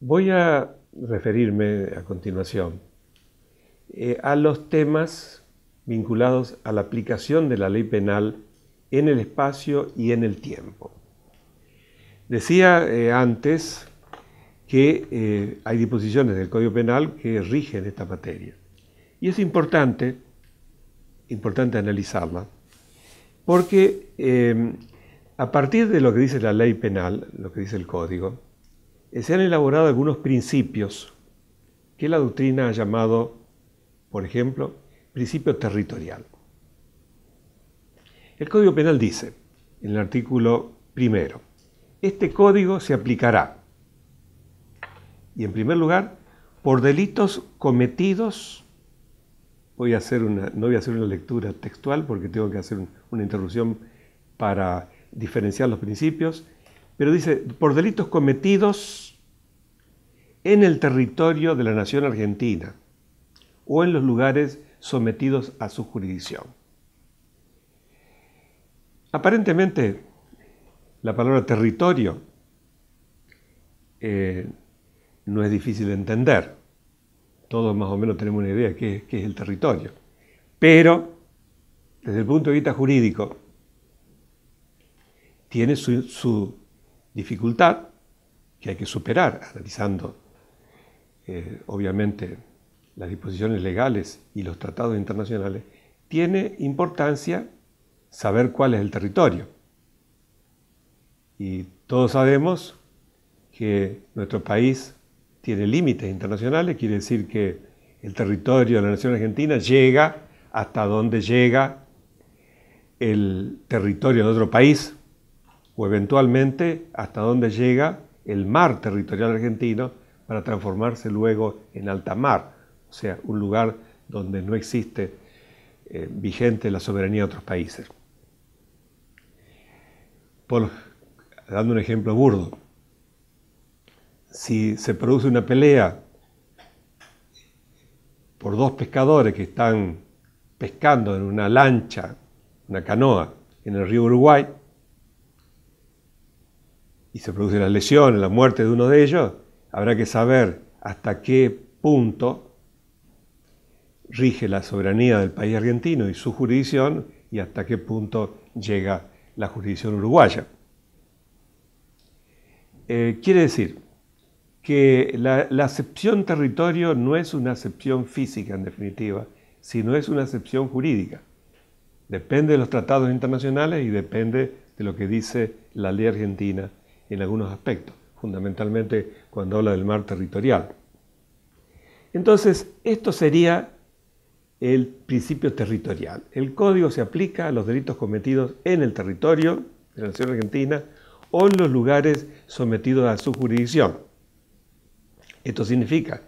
Voy a referirme a continuación eh, a los temas vinculados a la aplicación de la ley penal en el espacio y en el tiempo. Decía eh, antes que eh, hay disposiciones del Código Penal que rigen esta materia. Y es importante, importante analizarla, porque a partir de lo que dice la ley penal, lo que dice el Código, eh, se han elaborado algunos principios que la doctrina ha llamado, por ejemplo, principio territorial. El Código Penal dice, en el artículo primero, este código se aplicará, y en primer lugar, por delitos cometidos, voy a hacer una, no voy a hacer una lectura textual porque tengo que hacer una interrupción para diferenciar los principios, pero dice, por delitos cometidos en el territorio de la nación argentina o en los lugares sometidos a su jurisdicción. Aparentemente, la palabra territorio eh, no es difícil de entender. Todos más o menos tenemos una idea de qué, es el territorio. Pero, desde el punto de vista jurídico, tiene su dificultad que hay que superar analizando, eh, obviamente, las disposiciones legales y los tratados internacionales, tiene importancia saber cuál es el territorio. Y todos sabemos que nuestro país tiene límites internacionales, quiere decir que el territorio de la nación argentina llega hasta donde llega el territorio de otro país, o eventualmente hasta dónde llega el mar territorial argentino para transformarse luego en alta mar, o sea, un lugar donde no existe eh, vigente la soberanía de otros países. Por, dando un ejemplo burdo, si se produce una pelea por dos pescadores que están pescando en una lancha, una canoa, en el río Uruguay, y se produce la lesión, la muerte de uno de ellos, habrá que saber hasta qué punto rige la soberanía del país argentino y su jurisdicción y hasta qué punto llega la jurisdicción uruguaya. Eh, quiere decir que la, la, acepción territorio no es una acepción física en definitiva, sino es una acepción jurídica. Depende de los tratados internacionales y depende de lo que dice la ley argentina en algunos aspectos, fundamentalmente cuando habla del mar territorial. Entonces, esto sería el principio territorial. El código se aplica a los delitos cometidos en el territorio de la Nación Argentina o en los lugares sometidos a su jurisdicción. Esto significa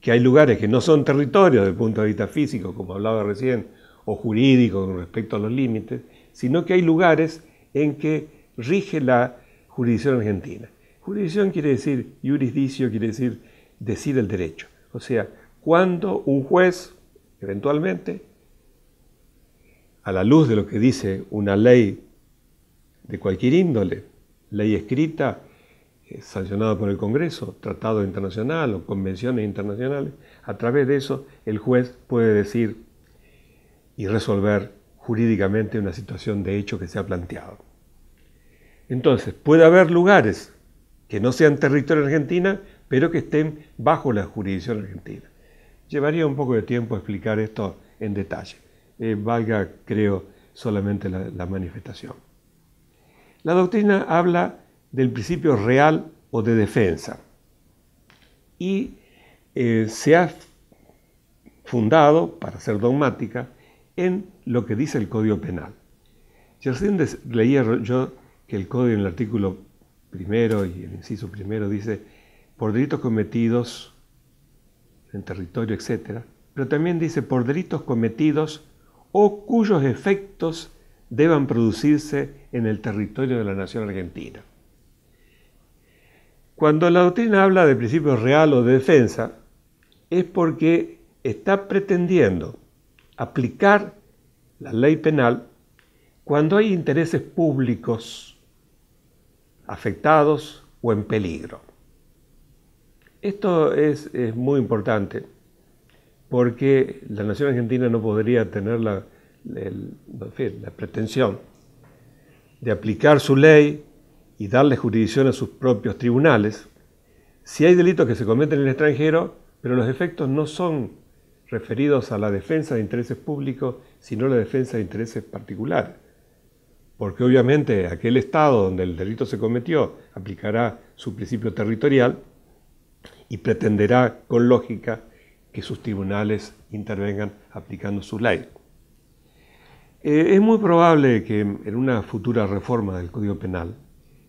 que hay lugares que no son territorios desde el punto de vista físico, como hablaba recién, o jurídico con respecto a los límites, sino que hay lugares en que rige la jurisdicción argentina. Jurisdicción quiere decir, jurisdicio quiere decir decir el derecho. O sea, cuando un juez, eventualmente, a la luz de lo que dice una ley de cualquier índole, ley escrita, eh, sancionada por el Congreso, tratado internacional o convenciones internacionales, a través de eso el juez puede decir y resolver jurídicamente una situación de hecho que se ha planteado. Entonces, puede haber lugares que no sean territorio argentino pero que estén bajo la jurisdicción argentina. Llevaría un poco de tiempo explicar esto en detalle. Eh, valga, creo, solamente la, manifestación. La doctrina habla del principio real o de defensa y eh, se ha fundado, para ser dogmática, en lo que dice el Código Penal. Yo recién leía yo que el código en el artículo primero y el inciso primero dice por delitos cometidos en territorio, etcétera, pero también dice por delitos cometidos o cuyos efectos deban producirse en el territorio de la nación argentina. Cuando la doctrina habla de principio real o de defensa, es porque está pretendiendo aplicar la ley penal cuando hay intereses públicos afectados o en peligro. Esto es, muy importante porque la nación argentina no podría tener la, la pretensión de aplicar su ley y darle jurisdicción a sus propios tribunales, si hay delitos que se cometen en el extranjero, pero los efectos no son referidos a la defensa de intereses públicos, sino a la defensa de intereses particulares porque obviamente aquel Estado donde el delito se cometió aplicará su principio territorial y pretenderá con lógica que sus tribunales intervengan aplicando su ley. Eh, es muy probable que en una futura reforma del Código Penal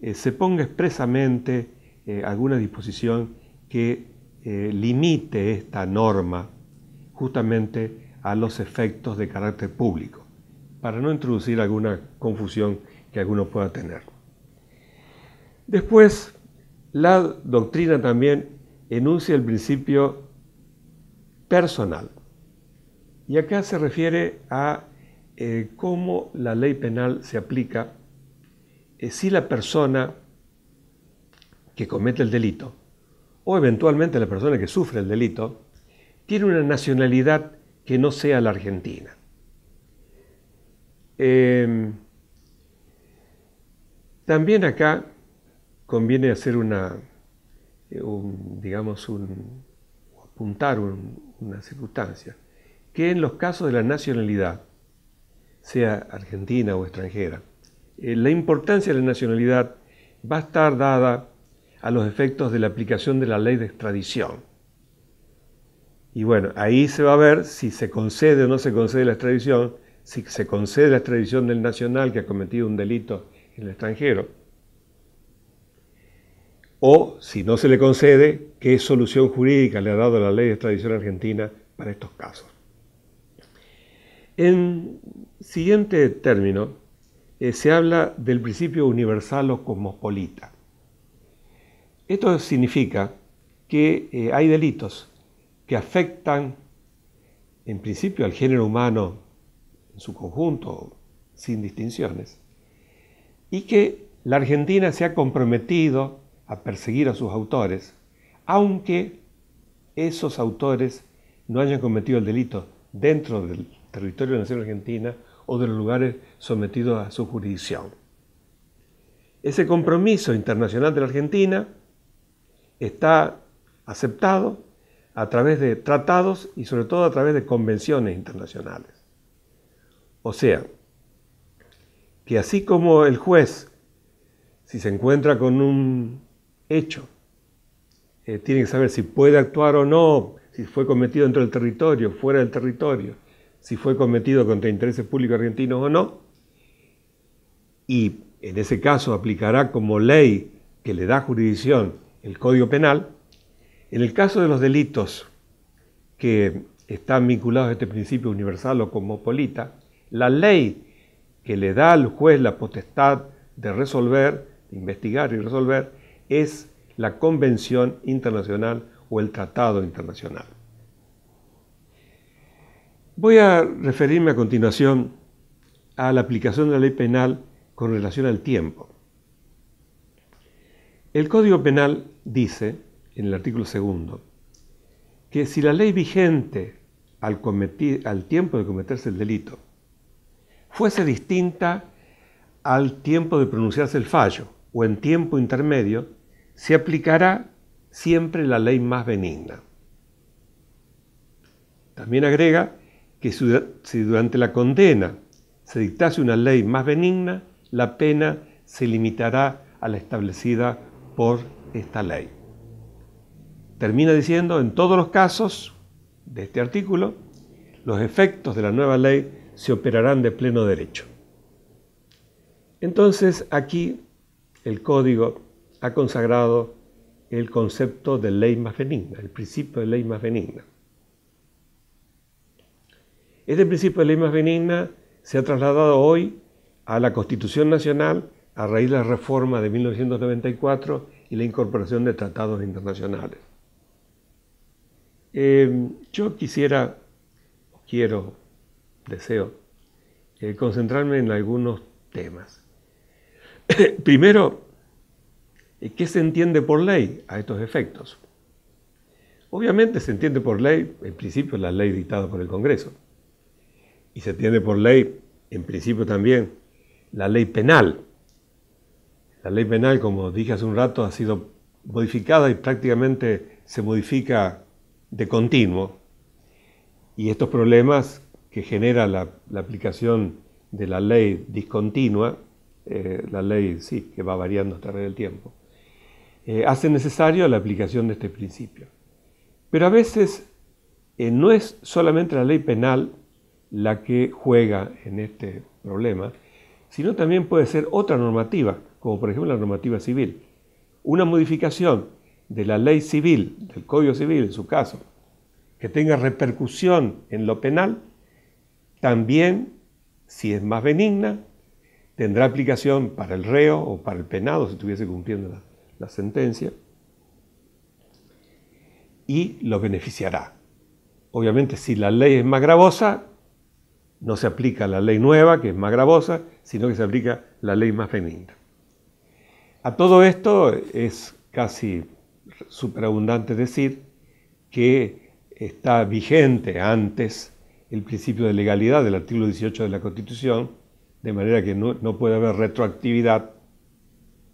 eh, se ponga expresamente eh, alguna disposición que limite esta norma justamente a los efectos de carácter público para no introducir alguna confusión que alguno pueda tener. Después, la doctrina también enuncia el principio personal. Y acá se refiere a eh, cómo la ley penal se aplica eh, si la persona que comete el delito o eventualmente la persona que sufre el delito tiene una nacionalidad que no sea la argentina. Em, también acá conviene hacer una, eh, digamos, apuntar una circunstancia, que en los casos de la nacionalidad, sea argentina o extranjera, eh, la importancia de la nacionalidad va a estar dada a los efectos de la aplicación de la ley de extradición. Y bueno, ahí se va a ver si se concede o no se concede la extradición si se concede la extradición del nacional que ha cometido un delito en el extranjero, o si no se le concede, qué solución jurídica le ha dado la ley de extradición argentina para estos casos. En siguiente término, eh, se habla del principio universal o cosmopolita. Esto significa que eh, hay delitos que afectan en principio al género humano en su conjunto, sin distinciones, y que la Argentina se ha comprometido a perseguir a sus autores, aunque esos autores no hayan cometido el delito dentro del territorio de la nación argentina o de los lugares sometidos a su jurisdicción. Ese compromiso internacional de la Argentina está aceptado a través de tratados y sobre todo a través de convenciones internacionales. O sea, que así como el juez, si se encuentra con un hecho, eh, tiene que saber si puede actuar o no, si fue cometido dentro del territorio, fuera del territorio, si fue cometido contra intereses públicos argentinos o no, y en ese caso aplicará como ley que le da jurisdicción el Código Penal, en el caso de los delitos que están vinculados a este principio universal o cosmopolita, la ley que le da al juez la potestad de resolver, de investigar y resolver, es la Convención Internacional o el Tratado Internacional. Voy a referirme a continuación a la aplicación de la ley penal con relación al tiempo. El Código Penal dice, en el artículo segundo, que si la ley vigente al, al tiempo de cometerse el delito fuese distinta al tiempo de pronunciarse el fallo o en tiempo intermedio, se aplicará siempre la ley más benigna. También agrega que si durante la condena se dictase una ley más benigna, la pena se limitará a la establecida por esta ley. Termina diciendo, en todos los casos de este artículo, los efectos de la nueva ley se operarán de pleno derecho. Entonces aquí el código ha consagrado el concepto de ley más benigna, el principio de ley más benigna. Este principio de ley más benigna se ha trasladado hoy a la Constitución Nacional a raíz de la reforma de 1994 y la incorporación de tratados internacionales. Eh, yo quisiera, quiero deseo eh, concentrarme en algunos temas. Primero, eh, ¿qué se entiende por ley a estos efectos? Obviamente se entiende por ley, en principio, la ley dictada por el Congreso. Y se entiende por ley, en principio también, la ley penal. La ley penal, como dije hace un rato, ha sido modificada y prácticamente se modifica de continuo. Y estos problemas que genera la, aplicación de la ley discontinua, eh, la ley sí, que va variando a través del tiempo, eh, hace necesario la aplicación de este principio. Pero a veces eh, no es solamente la ley penal la que juega en este problema, sino también puede ser otra normativa, como por ejemplo la normativa civil. Una modificación de la ley civil, del Código Civil en su caso, que tenga repercusión en lo penal, también, si es más benigna, tendrá aplicación para el reo o para el penado, si estuviese cumpliendo la, sentencia, y lo beneficiará. Obviamente, si la ley es más gravosa, no se aplica la ley nueva, que es más gravosa, sino que se aplica la ley más benigna. A todo esto es casi superabundante decir que está vigente antes el principio de legalidad del artículo 18 de la Constitución, de manera que no, puede haber retroactividad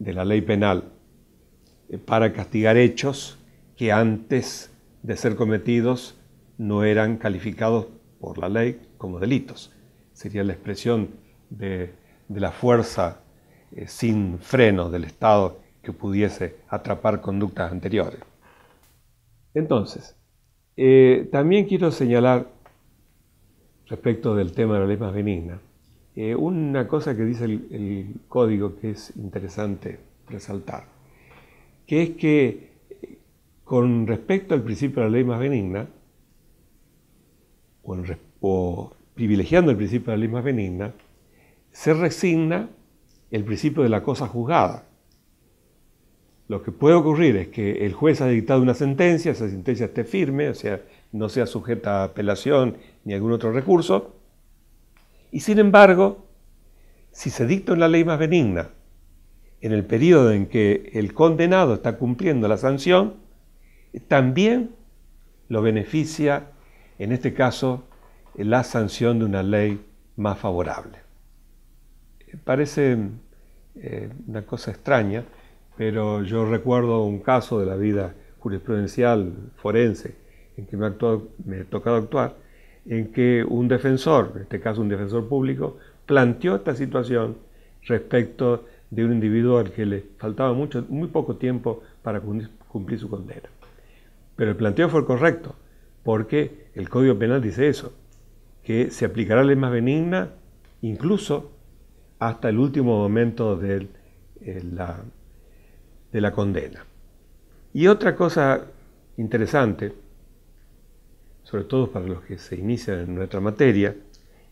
de la ley penal eh, para castigar hechos que antes de ser cometidos no eran calificados por la ley como delitos. Sería la expresión de, la fuerza eh, sin freno del Estado que pudiese atrapar conductas anteriores. Entonces, eh, también quiero señalar respecto del tema de la ley más benigna. Eh, una cosa que dice el, código que es interesante resaltar, que es que eh, con respecto al principio de la ley más benigna, o, o privilegiando el principio de la ley más benigna, se resigna el principio de la cosa juzgada. Lo que puede ocurrir es que el juez ha dictado una sentencia, esa sentencia esté firme, o sea, no sea sujeta a apelación ni a algún otro recurso. Y sin embargo, si se dicta una ley más benigna en el periodo en que el condenado está cumpliendo la sanción, también lo beneficia, en este caso, la sanción de una ley más favorable. Parece eh, una cosa extraña, pero yo recuerdo un caso de la vida jurisprudencial forense en que me, ha he tocado actuar, en que un defensor, en este caso un defensor público, planteó esta situación respecto de un individuo al que le faltaba mucho, muy poco tiempo para cumplir su condena. Pero el planteo fue correcto, porque el Código Penal dice eso, que se aplicará la ley más benigna incluso hasta el último momento eh, de la condena. Y otra cosa interesante sobre todo para los que se inician en nuestra materia,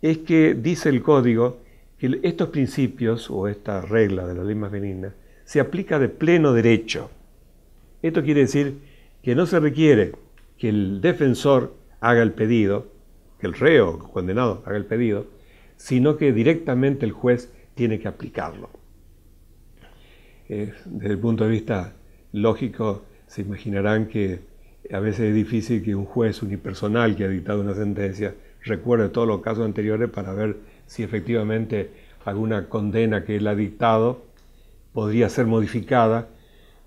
es que dice el código que estos principios o esta regla de la ley más benigna se aplica de pleno derecho. Esto quiere decir que no se requiere que el defensor haga el pedido, que el reo el condenado haga el pedido, sino que directamente el juez tiene que aplicarlo. Eh, desde el punto de vista lógico, se imaginarán que a veces es difícil que un juez unipersonal que ha dictado una sentencia recuerde todos los casos anteriores para ver si efectivamente alguna condena que él ha dictado podría ser modificada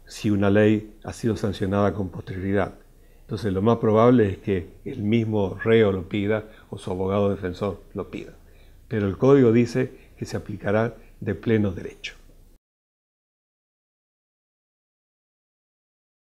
si una ley ha sido sancionada con posterioridad. Entonces lo más probable es que el mismo reo lo pida o su abogado defensor lo pida. Pero el código dice que se aplicará de pleno derecho.